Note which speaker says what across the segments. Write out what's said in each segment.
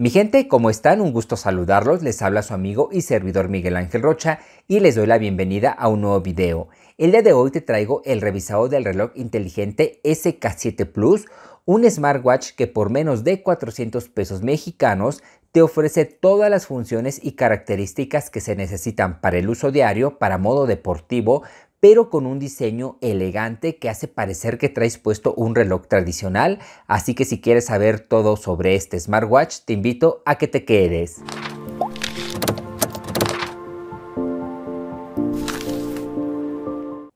Speaker 1: Mi gente, ¿cómo están? Un gusto saludarlos. Les habla su amigo y servidor Miguel Ángel Rocha y les doy la bienvenida a un nuevo video. El día de hoy te traigo el revisado del reloj inteligente SK7 Plus, un smartwatch que por menos de 400 pesos mexicanos te ofrece todas las funciones y características que se necesitan para el uso diario, para modo deportivo, pero con un diseño elegante que hace parecer que traes puesto un reloj tradicional, así que si quieres saber todo sobre este smartwatch, te invito a que te quedes.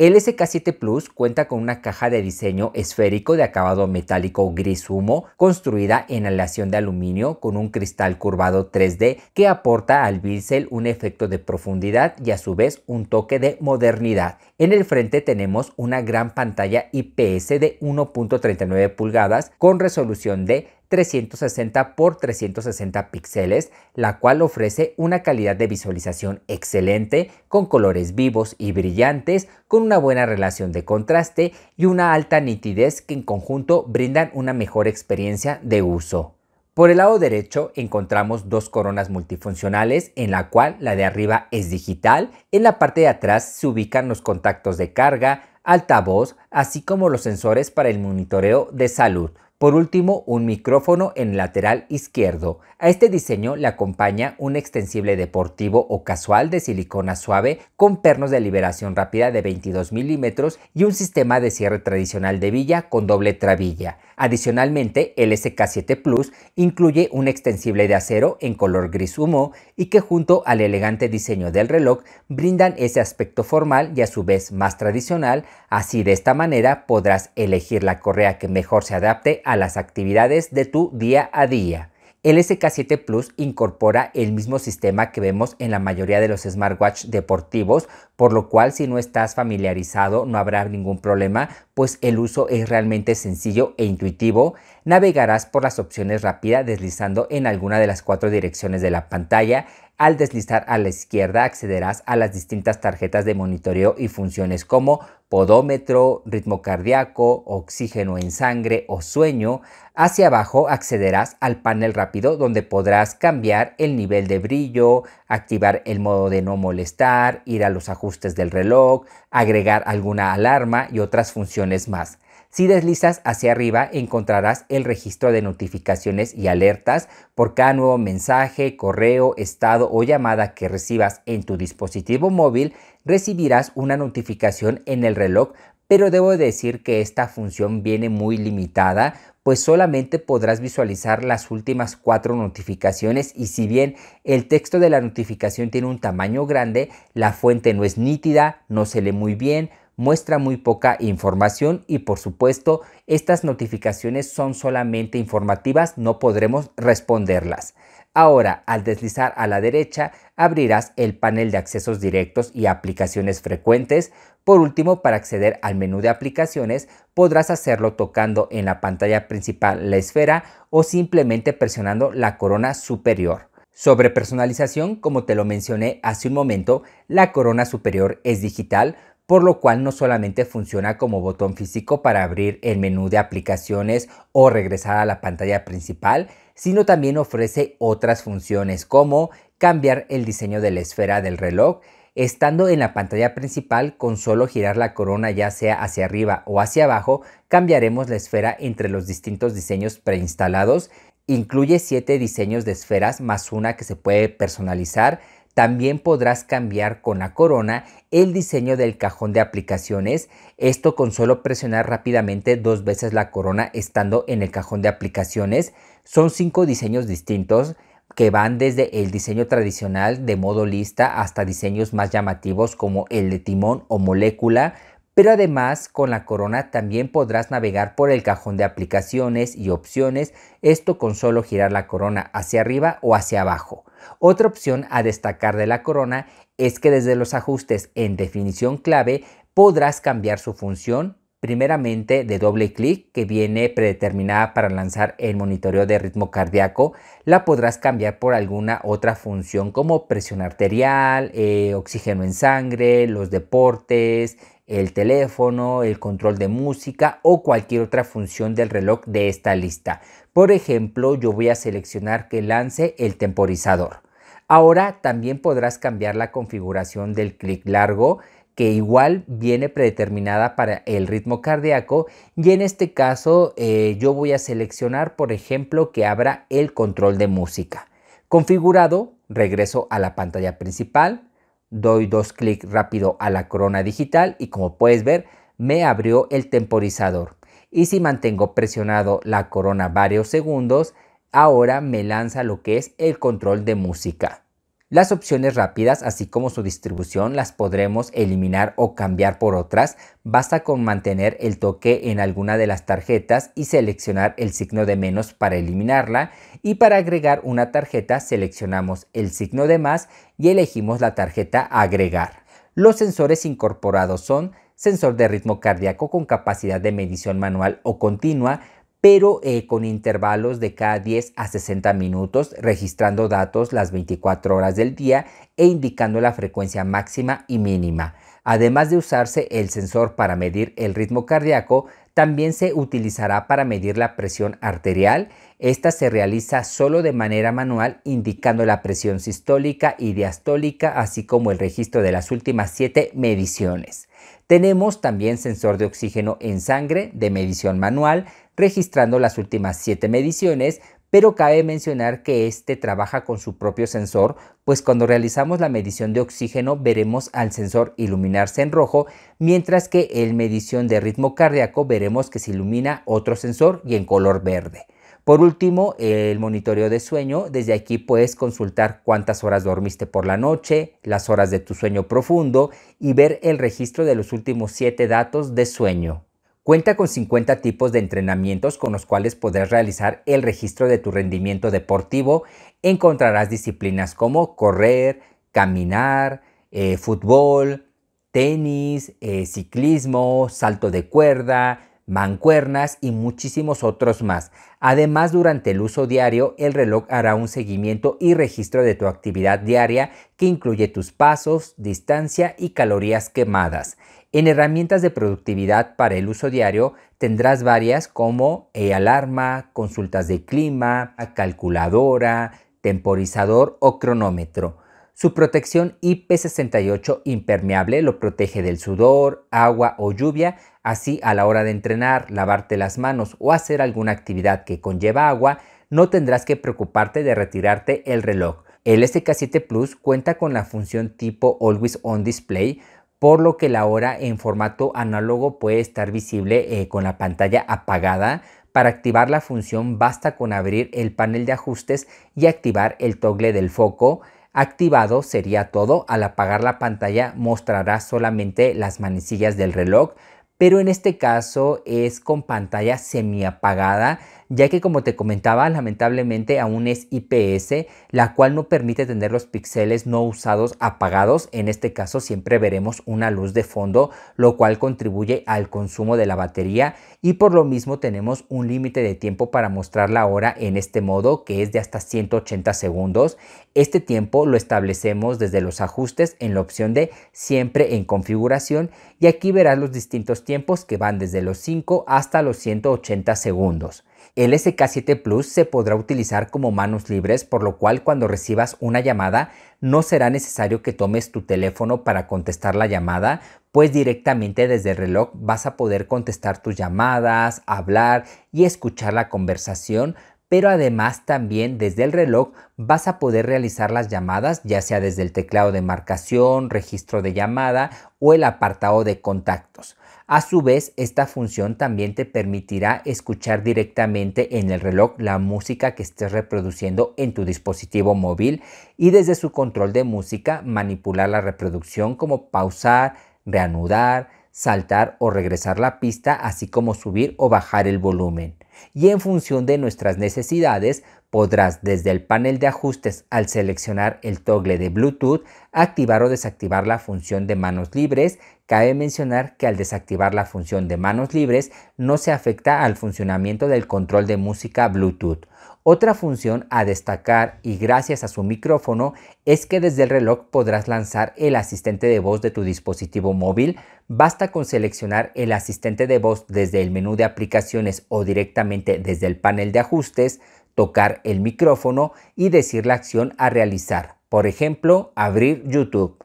Speaker 1: El SK7 Plus cuenta con una caja de diseño esférico de acabado metálico gris humo construida en aleación de aluminio con un cristal curvado 3D que aporta al bisel un efecto de profundidad y a su vez un toque de modernidad. En el frente tenemos una gran pantalla IPS de 1.39 pulgadas con resolución de 360 por 360 píxeles, la cual ofrece una calidad de visualización excelente, con colores vivos y brillantes, con una buena relación de contraste y una alta nitidez que en conjunto brindan una mejor experiencia de uso. Por el lado derecho encontramos dos coronas multifuncionales en la cual la de arriba es digital, en la parte de atrás se ubican los contactos de carga, altavoz, así como los sensores para el monitoreo de salud, por último, un micrófono en lateral izquierdo. A este diseño le acompaña un extensible deportivo o casual de silicona suave con pernos de liberación rápida de 22 milímetros y un sistema de cierre tradicional de villa con doble trabilla. Adicionalmente, el SK7 Plus incluye un extensible de acero en color gris humo y que junto al elegante diseño del reloj brindan ese aspecto formal y a su vez más tradicional, así de esta manera podrás elegir la correa que mejor se adapte a las actividades de tu día a día. El SK7 Plus incorpora el mismo sistema que vemos en la mayoría de los smartwatch deportivos, por lo cual si no estás familiarizado no habrá ningún problema, pues el uso es realmente sencillo e intuitivo navegarás por las opciones rápida deslizando en alguna de las cuatro direcciones de la pantalla. Al deslizar a la izquierda accederás a las distintas tarjetas de monitoreo y funciones como podómetro, ritmo cardíaco, oxígeno en sangre o sueño. Hacia abajo accederás al panel rápido donde podrás cambiar el nivel de brillo, activar el modo de no molestar, ir a los ajustes del reloj, agregar alguna alarma y otras funciones más. Si deslizas hacia arriba encontrarás el registro de notificaciones y alertas por cada nuevo mensaje, correo, estado o llamada que recibas en tu dispositivo móvil, recibirás una notificación en el reloj, pero debo decir que esta función viene muy limitada pues solamente podrás visualizar las últimas cuatro notificaciones y si bien el texto de la notificación tiene un tamaño grande, la fuente no es nítida, no se lee muy bien, muestra muy poca información y por supuesto estas notificaciones son solamente informativas, no podremos responderlas. Ahora, al deslizar a la derecha, abrirás el panel de accesos directos y aplicaciones frecuentes. Por último, para acceder al menú de aplicaciones, podrás hacerlo tocando en la pantalla principal la esfera o simplemente presionando la corona superior. Sobre personalización, como te lo mencioné hace un momento, la corona superior es digital, por lo cual no solamente funciona como botón físico para abrir el menú de aplicaciones o regresar a la pantalla principal, sino también ofrece otras funciones como cambiar el diseño de la esfera del reloj, estando en la pantalla principal con solo girar la corona ya sea hacia arriba o hacia abajo, cambiaremos la esfera entre los distintos diseños preinstalados, incluye 7 diseños de esferas más una que se puede personalizar, también podrás cambiar con la corona el diseño del cajón de aplicaciones, esto con solo presionar rápidamente dos veces la corona estando en el cajón de aplicaciones. Son cinco diseños distintos que van desde el diseño tradicional de modo lista hasta diseños más llamativos como el de timón o molécula, pero además con la corona también podrás navegar por el cajón de aplicaciones y opciones, esto con solo girar la corona hacia arriba o hacia abajo. Otra opción a destacar de la corona es que desde los ajustes en definición clave podrás cambiar su función primeramente de doble clic que viene predeterminada para lanzar el monitoreo de ritmo cardíaco, la podrás cambiar por alguna otra función como presión arterial, eh, oxígeno en sangre, los deportes, el teléfono, el control de música o cualquier otra función del reloj de esta lista. Por ejemplo, yo voy a seleccionar que lance el temporizador. Ahora también podrás cambiar la configuración del clic largo que igual viene predeterminada para el ritmo cardíaco y en este caso eh, yo voy a seleccionar por ejemplo que abra el control de música. Configurado, regreso a la pantalla principal, doy dos clics rápido a la corona digital y como puedes ver me abrió el temporizador y si mantengo presionado la corona varios segundos ahora me lanza lo que es el control de música las opciones rápidas, así como su distribución, las podremos eliminar o cambiar por otras. Basta con mantener el toque en alguna de las tarjetas y seleccionar el signo de menos para eliminarla. Y para agregar una tarjeta seleccionamos el signo de más y elegimos la tarjeta agregar. Los sensores incorporados son sensor de ritmo cardíaco con capacidad de medición manual o continua, pero eh, con intervalos de cada 10 a 60 minutos, registrando datos las 24 horas del día e indicando la frecuencia máxima y mínima. Además de usarse el sensor para medir el ritmo cardíaco, también se utilizará para medir la presión arterial. Esta se realiza solo de manera manual, indicando la presión sistólica y diastólica, así como el registro de las últimas 7 mediciones. Tenemos también sensor de oxígeno en sangre de medición manual, registrando las últimas siete mediciones, pero cabe mencionar que este trabaja con su propio sensor, pues cuando realizamos la medición de oxígeno veremos al sensor iluminarse en rojo, mientras que en medición de ritmo cardíaco veremos que se ilumina otro sensor y en color verde. Por último, el monitoreo de sueño. Desde aquí puedes consultar cuántas horas dormiste por la noche, las horas de tu sueño profundo y ver el registro de los últimos siete datos de sueño. Cuenta con 50 tipos de entrenamientos con los cuales podrás realizar el registro de tu rendimiento deportivo. Encontrarás disciplinas como correr, caminar, eh, fútbol, tenis, eh, ciclismo, salto de cuerda, mancuernas y muchísimos otros más. Además, durante el uso diario, el reloj hará un seguimiento y registro de tu actividad diaria que incluye tus pasos, distancia y calorías quemadas. En herramientas de productividad para el uso diario tendrás varias como e alarma, consultas de clima, calculadora, temporizador o cronómetro. Su protección IP68 impermeable lo protege del sudor, agua o lluvia, así a la hora de entrenar, lavarte las manos o hacer alguna actividad que conlleva agua, no tendrás que preocuparte de retirarte el reloj. El SK7 Plus cuenta con la función tipo Always On Display, por lo que la hora en formato análogo puede estar visible eh, con la pantalla apagada. Para activar la función basta con abrir el panel de ajustes y activar el toggle del foco. Activado sería todo, al apagar la pantalla mostrará solamente las manecillas del reloj, pero en este caso es con pantalla semi-apagada ya que como te comentaba, lamentablemente aún es IPS, la cual no permite tener los píxeles no usados apagados. En este caso siempre veremos una luz de fondo, lo cual contribuye al consumo de la batería y por lo mismo tenemos un límite de tiempo para mostrar la hora en este modo que es de hasta 180 segundos. Este tiempo lo establecemos desde los ajustes en la opción de siempre en configuración y aquí verás los distintos tiempos que van desde los 5 hasta los 180 segundos. El SK7 Plus se podrá utilizar como manos libres, por lo cual cuando recibas una llamada no será necesario que tomes tu teléfono para contestar la llamada, pues directamente desde el reloj vas a poder contestar tus llamadas, hablar y escuchar la conversación, pero además también desde el reloj vas a poder realizar las llamadas, ya sea desde el teclado de marcación, registro de llamada o el apartado de contactos. A su vez, esta función también te permitirá escuchar directamente en el reloj la música que estés reproduciendo en tu dispositivo móvil y desde su control de música manipular la reproducción como pausar, reanudar, saltar o regresar la pista, así como subir o bajar el volumen. Y en función de nuestras necesidades, podrás desde el panel de ajustes al seleccionar el toggle de Bluetooth, activar o desactivar la función de manos libres Cabe mencionar que al desactivar la función de manos libres no se afecta al funcionamiento del control de música Bluetooth. Otra función a destacar y gracias a su micrófono es que desde el reloj podrás lanzar el asistente de voz de tu dispositivo móvil. Basta con seleccionar el asistente de voz desde el menú de aplicaciones o directamente desde el panel de ajustes, tocar el micrófono y decir la acción a realizar. Por ejemplo, abrir YouTube.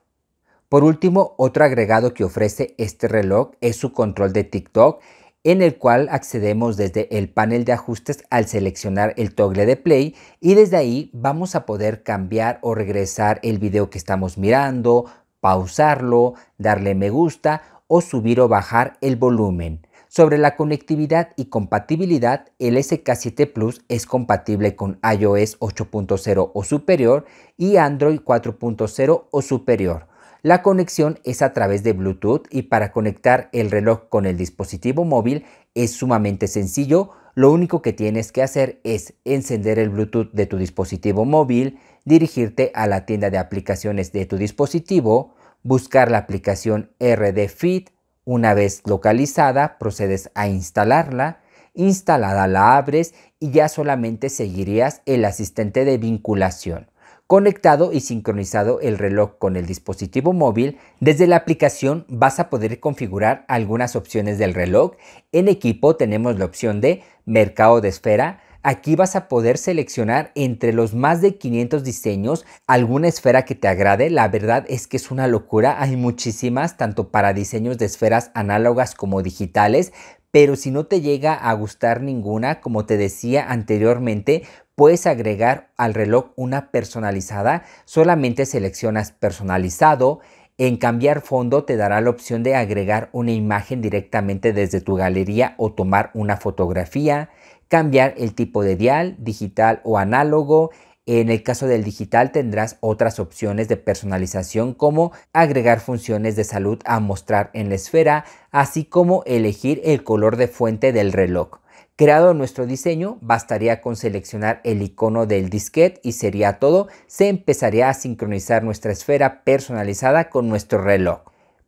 Speaker 1: Por último, otro agregado que ofrece este reloj es su control de TikTok, en el cual accedemos desde el panel de ajustes al seleccionar el toggle de play y desde ahí vamos a poder cambiar o regresar el video que estamos mirando, pausarlo, darle me gusta o subir o bajar el volumen. Sobre la conectividad y compatibilidad, el SK7 Plus es compatible con iOS 8.0 o superior y Android 4.0 o superior. La conexión es a través de Bluetooth y para conectar el reloj con el dispositivo móvil es sumamente sencillo. Lo único que tienes que hacer es encender el Bluetooth de tu dispositivo móvil, dirigirte a la tienda de aplicaciones de tu dispositivo, buscar la aplicación RD Fit. Una vez localizada, procedes a instalarla. Instalada la abres y ya solamente seguirías el asistente de vinculación conectado y sincronizado el reloj con el dispositivo móvil, desde la aplicación vas a poder configurar algunas opciones del reloj. En equipo tenemos la opción de mercado de esfera. Aquí vas a poder seleccionar entre los más de 500 diseños alguna esfera que te agrade. La verdad es que es una locura. Hay muchísimas, tanto para diseños de esferas análogas como digitales, pero si no te llega a gustar ninguna, como te decía anteriormente, puedes agregar al reloj una personalizada. Solamente seleccionas personalizado. En cambiar fondo te dará la opción de agregar una imagen directamente desde tu galería o tomar una fotografía. Cambiar el tipo de dial, digital o análogo. En el caso del digital tendrás otras opciones de personalización como agregar funciones de salud a mostrar en la esfera, así como elegir el color de fuente del reloj. Creado nuestro diseño, bastaría con seleccionar el icono del disquete y sería todo, se empezaría a sincronizar nuestra esfera personalizada con nuestro reloj.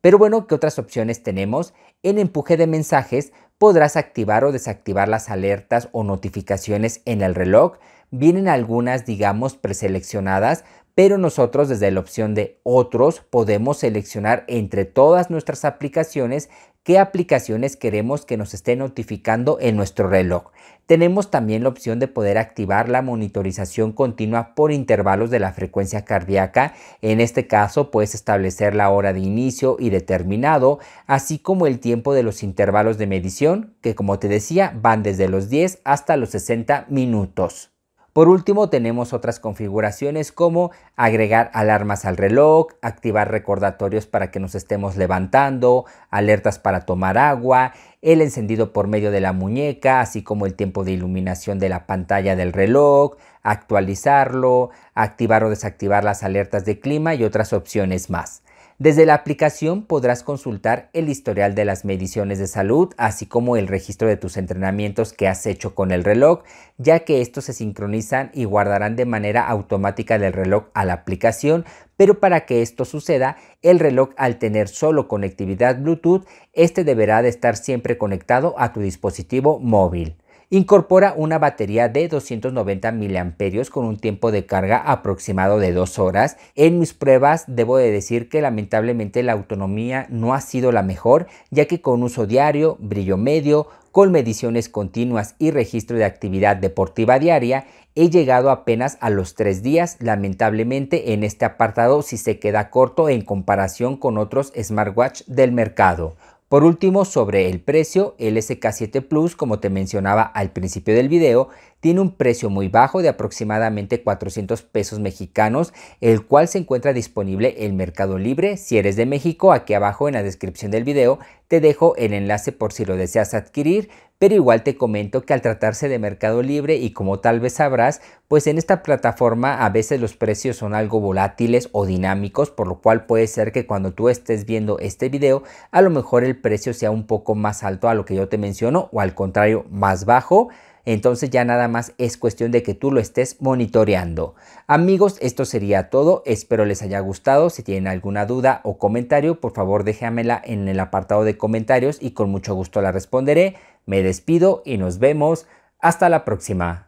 Speaker 1: Pero bueno, ¿qué otras opciones tenemos? En empuje de mensajes podrás activar o desactivar las alertas o notificaciones en el reloj. Vienen algunas, digamos, preseleccionadas, pero nosotros desde la opción de otros podemos seleccionar entre todas nuestras aplicaciones qué aplicaciones queremos que nos esté notificando en nuestro reloj. Tenemos también la opción de poder activar la monitorización continua por intervalos de la frecuencia cardíaca. En este caso puedes establecer la hora de inicio y determinado, así como el tiempo de los intervalos de medición, que como te decía van desde los 10 hasta los 60 minutos. Por último, tenemos otras configuraciones como agregar alarmas al reloj, activar recordatorios para que nos estemos levantando, alertas para tomar agua, el encendido por medio de la muñeca, así como el tiempo de iluminación de la pantalla del reloj, actualizarlo, activar o desactivar las alertas de clima y otras opciones más. Desde la aplicación podrás consultar el historial de las mediciones de salud, así como el registro de tus entrenamientos que has hecho con el reloj, ya que estos se sincronizan y guardarán de manera automática del reloj a la aplicación, pero para que esto suceda, el reloj al tener solo conectividad Bluetooth, este deberá de estar siempre conectado a tu dispositivo móvil. Incorpora una batería de 290 mAh con un tiempo de carga aproximado de 2 horas. En mis pruebas debo de decir que lamentablemente la autonomía no ha sido la mejor, ya que con uso diario, brillo medio, con mediciones continuas y registro de actividad deportiva diaria, he llegado apenas a los tres días. Lamentablemente en este apartado si se queda corto en comparación con otros smartwatch del mercado. Por último, sobre el precio, el SK7 Plus, como te mencionaba al principio del video, tiene un precio muy bajo de aproximadamente 400 pesos mexicanos, el cual se encuentra disponible en Mercado Libre. Si eres de México, aquí abajo en la descripción del video te dejo el enlace por si lo deseas adquirir, pero igual te comento que al tratarse de Mercado Libre y como tal vez sabrás, pues en esta plataforma a veces los precios son algo volátiles o dinámicos, por lo cual puede ser que cuando tú estés viendo este video, a lo mejor el precio sea un poco más alto a lo que yo te menciono o al contrario, más bajo. Entonces ya nada más es cuestión de que tú lo estés monitoreando. Amigos, esto sería todo. Espero les haya gustado. Si tienen alguna duda o comentario, por favor déjamela en el apartado de comentarios y con mucho gusto la responderé. Me despido y nos vemos. Hasta la próxima.